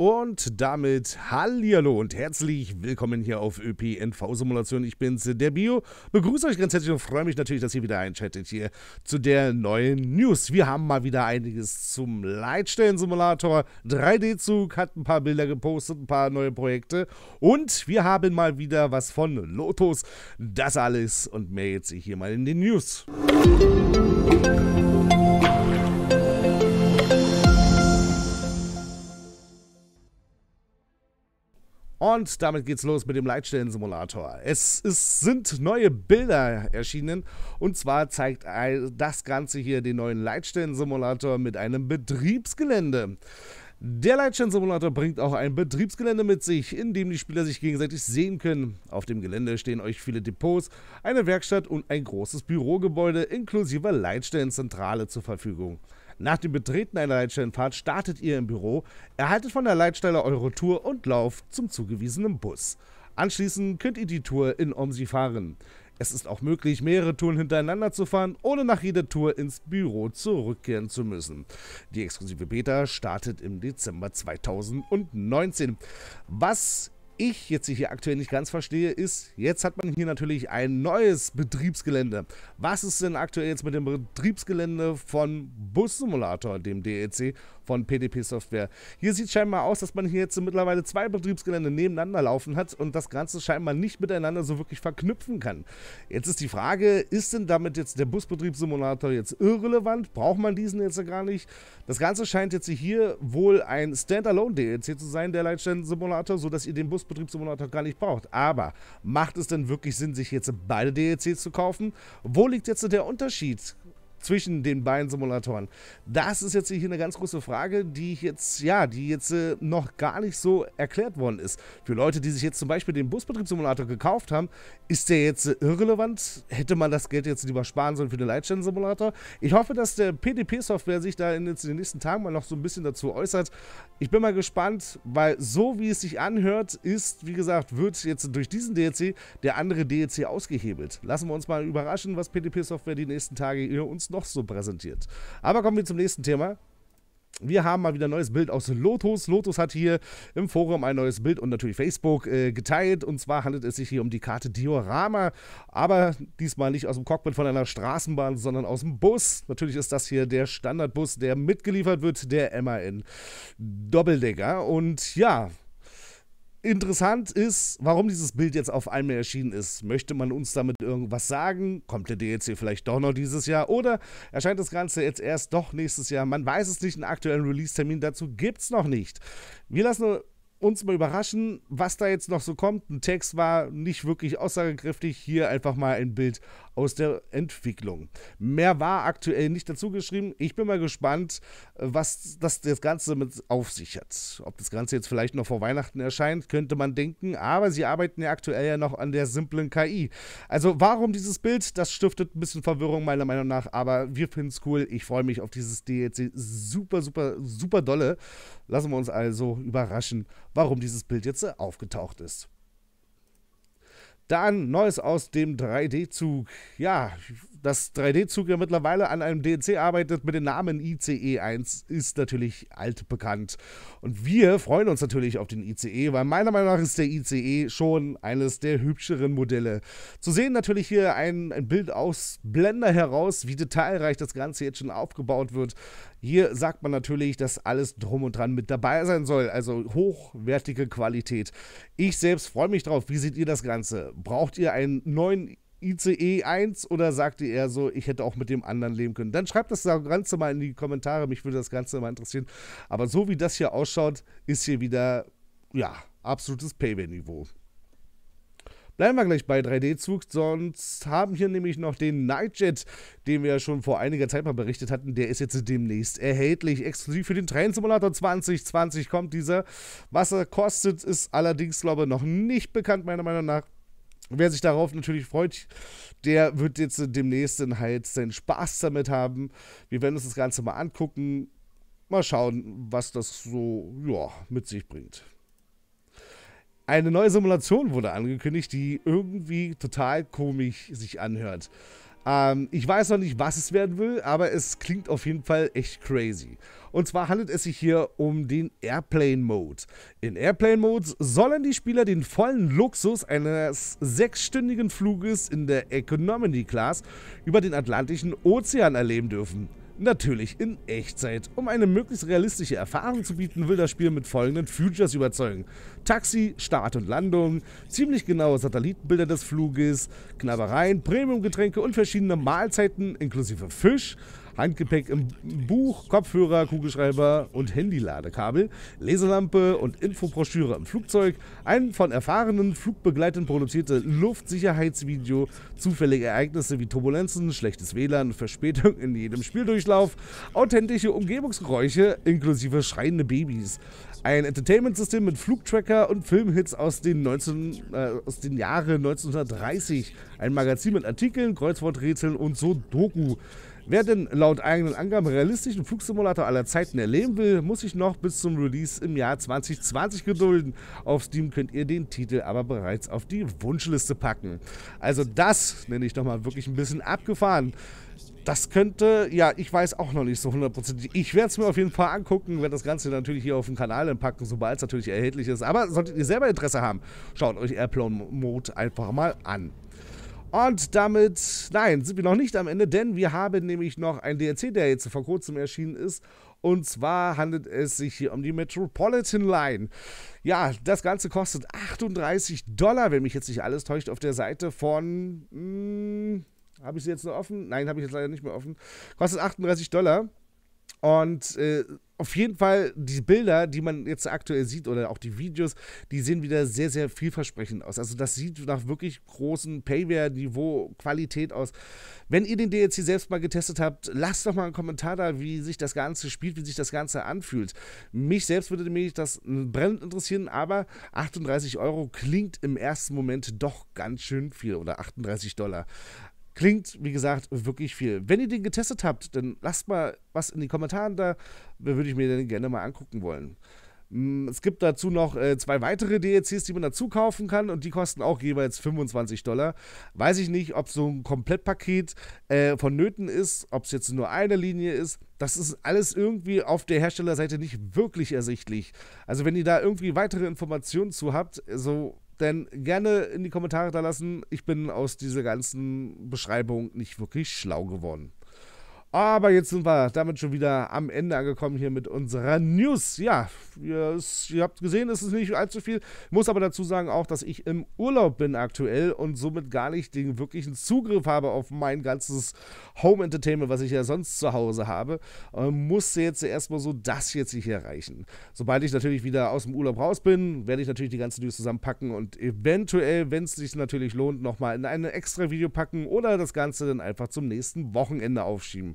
Und damit Hallihallo und herzlich willkommen hier auf ÖPNV-Simulation. Ich bin's, der Bio. Begrüße euch ganz herzlich und freue mich natürlich, dass ihr wieder einschaltet hier zu der neuen News. Wir haben mal wieder einiges zum Leitstellensimulator. 3 3D-Zug hat ein paar Bilder gepostet, ein paar neue Projekte. Und wir haben mal wieder was von Lotus. Das alles und mehr jetzt hier mal in den News. Musik Und damit geht's los mit dem Leitstellensimulator. Es, es, sind neue Bilder erschienen. Und zwar zeigt das Ganze hier den neuen Leitstellensimulator mit einem Betriebsgelände. Der Leitstellensimulator bringt auch ein Betriebsgelände mit sich, in dem die Spieler sich gegenseitig sehen können. Auf dem Gelände stehen euch viele Depots, eine Werkstatt und ein großes Bürogebäude inklusive Leitstellenzentrale zur Verfügung. Nach dem Betreten einer Leitstellenfahrt startet ihr im Büro, erhaltet von der Leitstelle eure Tour und lauft zum zugewiesenen Bus. Anschließend könnt ihr die Tour in Omsi fahren. Es ist auch möglich, mehrere Touren hintereinander zu fahren, ohne nach jeder Tour ins Büro zurückkehren zu müssen. Die exklusive Beta startet im Dezember 2019. Was ich jetzt hier aktuell nicht ganz verstehe, ist, jetzt hat man hier natürlich ein neues Betriebsgelände. Was ist denn aktuell jetzt mit dem Betriebsgelände von Bus Simulator, dem DLC e von PDP Software? Hier sieht es scheinbar aus, dass man hier jetzt mittlerweile zwei Betriebsgelände nebeneinander laufen hat und das Ganze scheinbar nicht miteinander so wirklich verknüpfen kann. Jetzt ist die Frage, ist denn damit jetzt der Busbetriebssimulator jetzt irrelevant? Braucht man diesen jetzt gar nicht? Das Ganze scheint jetzt hier wohl ein Standalone dlc e zu sein, der Leitstellen-Simulator, sodass ihr den Bus Betriebssimulator gar nicht braucht. Aber macht es denn wirklich Sinn, sich jetzt beide DLCs zu kaufen? Wo liegt jetzt der Unterschied? zwischen den beiden Simulatoren. Das ist jetzt hier eine ganz große Frage, die jetzt, ja, die jetzt äh, noch gar nicht so erklärt worden ist. Für Leute, die sich jetzt zum Beispiel den Busbetriebssimulator gekauft haben, ist der jetzt äh, irrelevant? Hätte man das Geld jetzt lieber sparen sollen für den Leitstellensimulator? Ich hoffe, dass der PDP-Software sich da in, in den nächsten Tagen mal noch so ein bisschen dazu äußert. Ich bin mal gespannt, weil so wie es sich anhört, ist, wie gesagt, wird jetzt durch diesen DLC der andere DLC ausgehebelt. Lassen wir uns mal überraschen, was PDP-Software die nächsten Tage ihr uns noch so präsentiert. Aber kommen wir zum nächsten Thema. Wir haben mal wieder ein neues Bild aus Lotus. Lotus hat hier im Forum ein neues Bild und natürlich Facebook äh, geteilt. Und zwar handelt es sich hier um die Karte Diorama, aber diesmal nicht aus dem Cockpit von einer Straßenbahn, sondern aus dem Bus. Natürlich ist das hier der Standardbus, der mitgeliefert wird, der MAN Doppeldecker. Und ja, Interessant ist, warum dieses Bild jetzt auf einmal erschienen ist. Möchte man uns damit irgendwas sagen? Kommt der DLC vielleicht doch noch dieses Jahr? Oder erscheint das Ganze jetzt erst doch nächstes Jahr? Man weiß es nicht, einen aktuellen Release-Termin dazu gibt es noch nicht. Wir lassen uns mal überraschen, was da jetzt noch so kommt. Ein Text war nicht wirklich aussagekräftig. Hier einfach mal ein Bild aus der Entwicklung. Mehr war aktuell nicht dazu geschrieben. Ich bin mal gespannt, äh, was das, das Ganze mit auf sich hat. Ob das Ganze jetzt vielleicht noch vor Weihnachten erscheint, könnte man denken, aber sie arbeiten ja aktuell ja noch an der simplen KI. Also warum dieses Bild? Das stiftet ein bisschen Verwirrung meiner Meinung nach, aber wir finden es cool. Ich freue mich auf dieses DLC e super, super, super dolle. Lassen wir uns also überraschen, warum dieses Bild jetzt äh, aufgetaucht ist. Dann Neues aus dem 3D-Zug. Ja, dass 3D-Zug ja mittlerweile an einem DLC arbeitet mit dem Namen ICE1, ist natürlich altbekannt. Und wir freuen uns natürlich auf den ICE, weil meiner Meinung nach ist der ICE schon eines der hübscheren Modelle. Zu sehen natürlich hier ein, ein Bild aus Blender heraus, wie detailreich das Ganze jetzt schon aufgebaut wird. Hier sagt man natürlich, dass alles drum und dran mit dabei sein soll, also hochwertige Qualität. Ich selbst freue mich drauf. Wie seht ihr das Ganze? braucht ihr einen neuen ICE 1 oder sagt ihr eher so, ich hätte auch mit dem anderen leben können? Dann schreibt das Ganze mal in die Kommentare, mich würde das Ganze mal interessieren. Aber so wie das hier ausschaut, ist hier wieder, ja, absolutes Payway-Niveau. Bleiben wir gleich bei 3D-Zug, sonst haben hier nämlich noch den Nightjet, den wir ja schon vor einiger Zeit mal berichtet hatten. Der ist jetzt demnächst erhältlich. Exklusiv für den Train-Simulator 2020 kommt dieser. Was er kostet, ist allerdings, glaube ich, noch nicht bekannt, meiner Meinung nach. Wer sich darauf natürlich freut, der wird jetzt demnächst dann halt seinen Spaß damit haben. Wir werden uns das Ganze mal angucken. Mal schauen, was das so ja, mit sich bringt. Eine neue Simulation wurde angekündigt, die irgendwie total komisch sich anhört. Ähm, ich weiß noch nicht, was es werden will, aber es klingt auf jeden Fall echt crazy. Und zwar handelt es sich hier um den Airplane Mode. In Airplane Mode sollen die Spieler den vollen Luxus eines sechsstündigen Fluges in der Economy Class über den Atlantischen Ozean erleben dürfen. Natürlich in Echtzeit. Um eine möglichst realistische Erfahrung zu bieten, will das Spiel mit folgenden Futures überzeugen. Taxi, Start und Landung, ziemlich genaue Satellitenbilder des Fluges, Knabbereien, Premiumgetränke und verschiedene Mahlzeiten inklusive Fisch, Handgepäck im Buch, Kopfhörer, Kugelschreiber und Handyladekabel, Leselampe und Infobroschüre im Flugzeug, ein von erfahrenen Flugbegleitern produzierte Luftsicherheitsvideo, zufällige Ereignisse wie Turbulenzen, schlechtes WLAN, Verspätung in jedem Spieldurchlauf, authentische Umgebungsgeräusche inklusive schreiende Babys, ein Entertainment-System mit Flugtracker und Filmhits aus den, 19, äh, aus den Jahren 1930, ein Magazin mit Artikeln, Kreuzworträtseln und so Doku. Wer denn laut eigenen Angaben realistischen Flugsimulator aller Zeiten erleben will, muss sich noch bis zum Release im Jahr 2020 gedulden. Auf Steam könnt ihr den Titel aber bereits auf die Wunschliste packen. Also das nenne ich doch mal wirklich ein bisschen abgefahren. Das könnte, ja, ich weiß auch noch nicht so hundertprozentig. Ich werde es mir auf jeden Fall angucken, werde das Ganze natürlich hier auf dem Kanal dann packen, sobald es natürlich erhältlich ist. Aber solltet ihr selber Interesse haben, schaut euch Airplane Mode einfach mal an. Und damit, nein, sind wir noch nicht am Ende, denn wir haben nämlich noch ein DLC, der jetzt vor kurzem erschienen ist. Und zwar handelt es sich hier um die Metropolitan Line. Ja, das Ganze kostet 38 Dollar, wenn mich jetzt nicht alles täuscht, auf der Seite von... Hm, habe ich sie jetzt noch offen? Nein, habe ich jetzt leider nicht mehr offen. Kostet 38 Dollar. Und äh, auf jeden Fall, die Bilder, die man jetzt aktuell sieht oder auch die Videos, die sehen wieder sehr, sehr vielversprechend aus. Also das sieht nach wirklich großen Payware-Niveau, Qualität aus. Wenn ihr den DLC selbst mal getestet habt, lasst doch mal einen Kommentar da, wie sich das Ganze spielt, wie sich das Ganze anfühlt. Mich selbst würde mich das brennend interessieren, aber 38 Euro klingt im ersten Moment doch ganz schön viel oder 38 Dollar. Klingt, wie gesagt, wirklich viel. Wenn ihr den getestet habt, dann lasst mal was in die Kommentaren da. Würde ich mir den gerne mal angucken wollen. Mm, es gibt dazu noch äh, zwei weitere DLCs, die man dazu kaufen kann und die kosten auch jeweils 25 Dollar. Weiß ich nicht, ob so ein Komplettpaket äh, vonnöten ist, ob es jetzt nur eine Linie ist. Das ist alles irgendwie auf der Herstellerseite nicht wirklich ersichtlich. Also wenn ihr da irgendwie weitere Informationen zu habt, so denn gerne in die Kommentare da lassen. Ich bin aus dieser ganzen Beschreibung nicht wirklich schlau geworden. Aber jetzt sind wir damit schon wieder am Ende angekommen hier mit unserer News. Ja, ihr, ihr habt gesehen, es ist nicht allzu viel. Muss aber dazu sagen auch, dass ich im Urlaub bin aktuell und somit gar nicht den wirklichen Zugriff habe auf mein ganzes Home Entertainment, was ich ja sonst zu Hause habe. Ähm, musste jetzt erstmal so das jetzt hier erreichen. Sobald ich natürlich wieder aus dem Urlaub raus bin, werde ich natürlich die ganzen News zusammenpacken und eventuell, wenn es sich natürlich lohnt, nochmal in ein extra Video packen oder das Ganze dann einfach zum nächsten Wochenende aufschieben.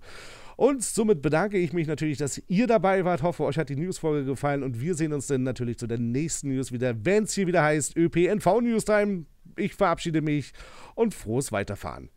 Und somit bedanke ich mich natürlich, dass ihr dabei wart. Hoffe, euch hat die News-Folge gefallen und wir sehen uns dann natürlich zu der nächsten News wieder, wenn es hier wieder heißt ÖPNV News Time. Ich verabschiede mich und frohes Weiterfahren.